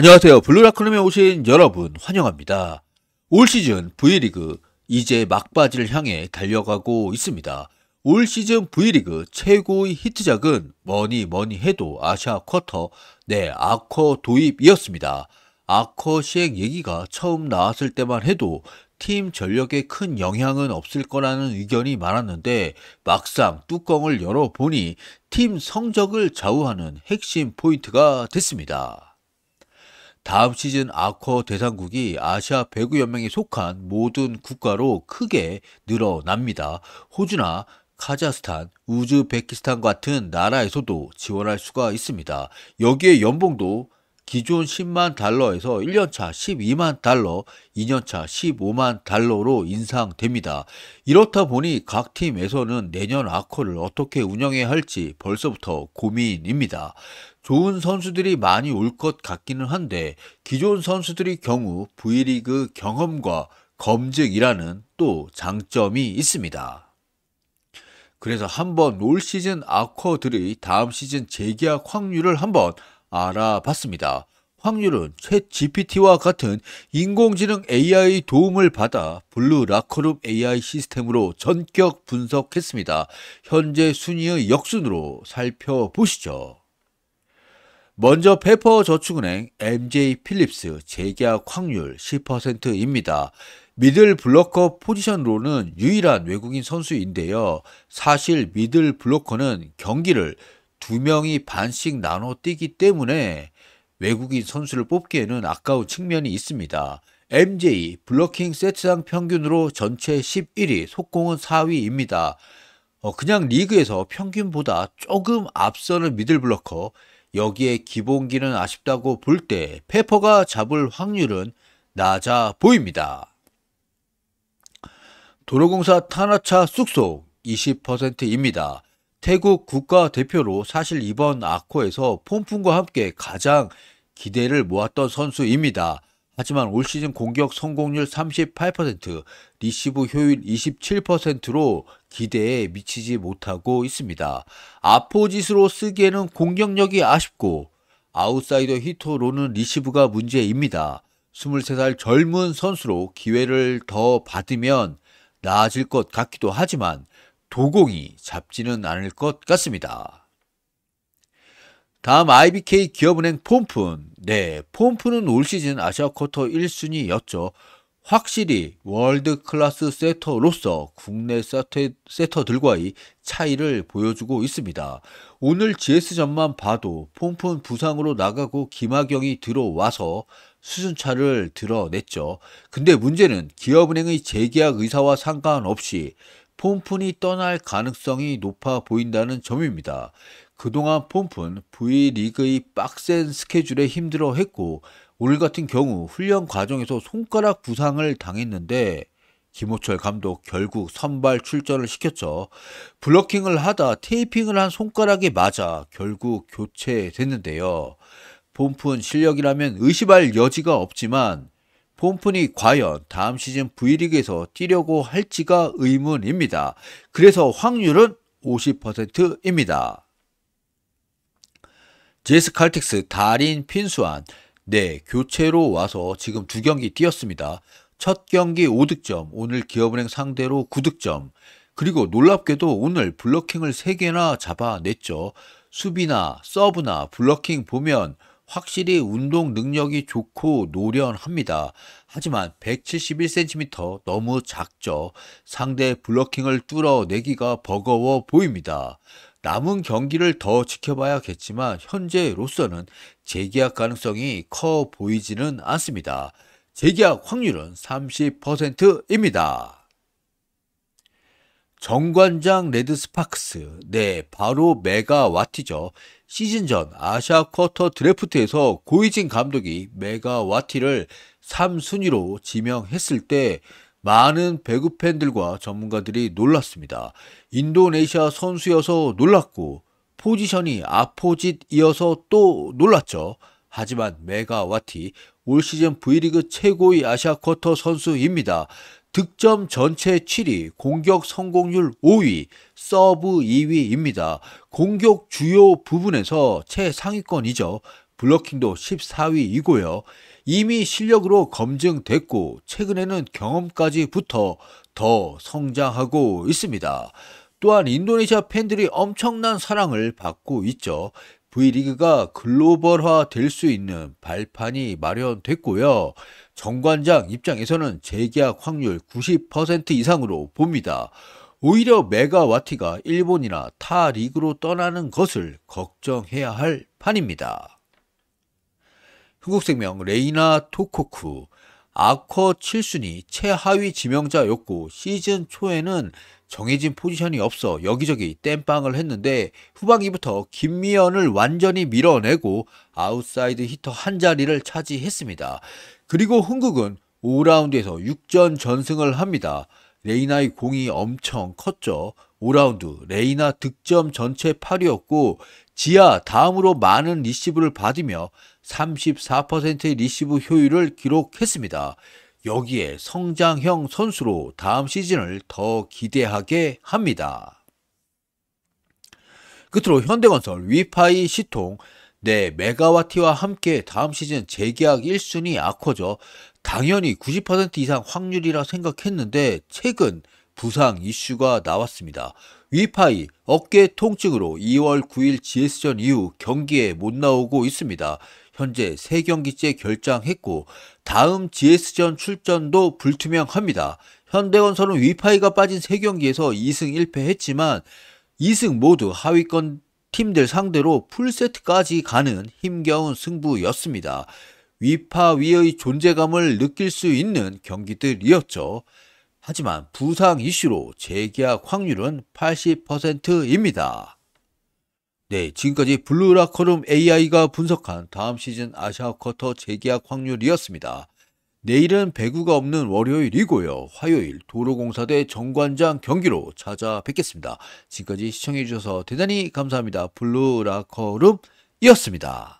안녕하세요. 블루라크룸에 오신 여러분 환영합니다. 올 시즌 V리그 이제 막바지를 향해 달려가고 있습니다. 올 시즌 V리그 최고의 히트작은 뭐니 뭐니 해도 아시아 쿼터 내 네, 아커 도입이었습니다. 아커 시행 얘기가 처음 나왔을 때만 해도 팀 전력에 큰 영향은 없을 거라는 의견이 많았는데 막상 뚜껑을 열어보니 팀 성적을 좌우하는 핵심 포인트가 됐습니다. 다음 시즌 아커 쿠 대상국이 아시아 배구 연맹에 속한 모든 국가로 크게 늘어납니다. 호주나 카자흐스탄, 우즈베키스탄 같은 나라에서도 지원할 수가 있습니다. 여기에 연봉도 기존 10만 달러에서 1년차 12만 달러, 2년차 15만 달러로 인상됩니다. 이렇다 보니 각 팀에서는 내년 아커를 어떻게 운영해야 할지 벌써부터 고민입니다. 좋은 선수들이 많이 올 것 같기는 한데 기존 선수들의 경우 V리그 경험과 검증이라는 또 장점이 있습니다. 그래서 한번 올 시즌 아커들의 다음 시즌 재계약 확률을 한번 알아봤습니다. 확률은 챗 GPT와 같은 인공지능 AI 도움을 받아 블루 라커룸 AI 시스템으로 전격 분석했습니다. 현재 순위의 역순으로 살펴보시죠. 먼저 페퍼저축은행 MJ 필립스 재계약 확률 10%입니다. 미들 블로커 포지션으로는 유일한 외국인 선수인데요. 사실 미들 블로커는 경기를 두 명이 반씩 나눠 뛰기 때문에 외국인 선수를 뽑기에는 아까운 측면이 있습니다. MJ e 블러킹 세트당 평균으로 전체 11위, 속공은 4위입니다. 어, 그냥 리그에서 평균보다 조금 앞서는 미들 블러커, 여기에 기본기는 아쉽다고 볼 때 페퍼가 잡을 확률은 낮아 보입니다. 도로공사 탄화차 쑥속 20%입니다. 태국 국가대표로 사실 이번 아코에서 폼풍과 함께 가장 기대를 모았던 선수입니다. 하지만 올 시즌 공격 성공률 38%, 리시브 효율 27%로 기대에 미치지 못하고 있습니다. 아포짓으로 쓰기에는 공격력이 아쉽고 아웃사이더 히토로는 리시브가 문제입니다. 23살 젊은 선수로 기회를 더 받으면 나아질 것 같기도 하지만 도곡이 잡지는 않을 것 같습니다. 다음 IBK 기업은행 폼푼. 네, 폼푼은 올 시즌 아시아 쿼터 1순위였죠. 확실히 월드 클래스 세터로서 국내 세터, 들과의 차이를 보여주고 있습니다. 오늘 GS전만 봐도 폼푼 부상으로 나가고 김학영이 들어와서 수준차를 드러냈죠. 근데 문제는 기업은행의 재계약 의사와 상관없이 폼푼이 떠날 가능성이 높아 보인다는 점입니다. 그동안 폼푼 V리그의 빡센 스케줄에 힘들어했고 올 같은 경우 훈련 과정에서 손가락 부상을 당했는데 김호철 감독 결국 선발 출전을 시켰죠. 블러킹을 하다 테이핑을 한 손가락에 맞아 결국 교체됐는데요. 폼푼 실력이라면 의심할 여지가 없지만 폼푼이 과연 다음 시즌 V리그에서 뛰려고 할지가 의문입니다. 그래서 확률은 50%입니다. 제스 칼텍스 달인 핀수안 네, 교체로 와서 지금 두 경기 뛰었습니다. 첫 경기 5득점, 오늘 기업은행 상대로 9득점. 그리고 놀랍게도 오늘 블러킹을 3개나 잡아냈죠. 수비나 서브나 블러킹 보면 확실히 운동 능력이 좋고 노련합니다. 하지만 171cm 너무 작죠. 상대 블러킹을 뚫어내기가 버거워 보입니다. 남은 경기를 더 지켜봐야겠지만 현재로서는 재계약 가능성이 커 보이지는 않습니다. 재계약 확률은 30%입니다. 정관장 레드스파크스. 네, 바로 메가와티죠. 시즌 전 아시아 쿼터 드래프트에서 고이진 감독이 메가와티를 3순위로 지명했을 때 많은 배구 팬들과 전문가들이 놀랐습니다. 인도네시아 선수여서 놀랐고 포지션이 아포짓이어서 또 놀랐죠. 하지만 메가와티 올 시즌 V리그 최고의 아시아 쿼터 선수입니다. 득점 전체 7위, 공격 성공률 5위, 서브 2위입니다. 공격 주요 부분에서 최상위권이죠. 블러킹도 14위이고요. 이미 실력으로 검증됐고 최근에는 경험까지 붙어 더 성장하고 있습니다. 또한 인도네시아 팬들이 엄청난 사랑을 받고 있죠. V리그가 글로벌화 될 수 있는 발판이 마련됐고요. 정관장 입장에서는 재계약 확률 90% 이상으로 봅니다. 오히려 메가와티가 일본이나 타 리그로 떠나는 것을 걱정해야 할 판입니다. 흥국생명 레이나 토코쿠 아커 7순위 최하위 지명자였고 시즌 초에는 정해진 포지션이 없어 여기저기 땜빵을 했는데 후반기부터 김미연을 완전히 밀어내고 아웃사이드 히터 한 자리를 차지했습니다. 그리고 흥국은 5라운드에서 6전 전승을 합니다. 레이나의 공이 엄청 컸죠. 5라운드 레이나 득점 전체 8위였고 지하 다음으로 많은 리시브를 받으며 34%의 리시브 효율을 기록했습니다. 여기에 성장형 선수로 다음 시즌을 더 기대하게 합니다. 끝으로 현대건설 위파이 시통 내 네, 메가와티와 함께 다음 시즌 재계약 1순위 악호죠. 당연히 90% 이상 확률이라 생각했는데 최근 부상 이슈가 나왔습니다. 위파이 어깨 통증으로 2월 9일 GS전 이후 경기에 못 나오고 있습니다. 현재 3경기째 결장했고 다음 GS전 출전도 불투명합니다. 현대건설은 위파이가 빠진 3경기에서 2승 1패 했지만 2승 모두 하위권 팀들 상대로 풀세트까지 가는 힘겨운 승부였습니다. 위파 위의 존재감을 느낄 수 있는 경기들이었죠. 하지만 부상 이슈로 재계약 확률은 80%입니다. 네, 지금까지 블루라커룸 AI가 분석한 다음 시즌 아시아 쿼터 재계약 확률이었습니다. 내일은 배구가 없는 월요일이고요. 화요일 도로공사대 정관장 경기로 찾아뵙겠습니다. 지금까지 시청해주셔서 대단히 감사합니다. 블루라커룸이었습니다.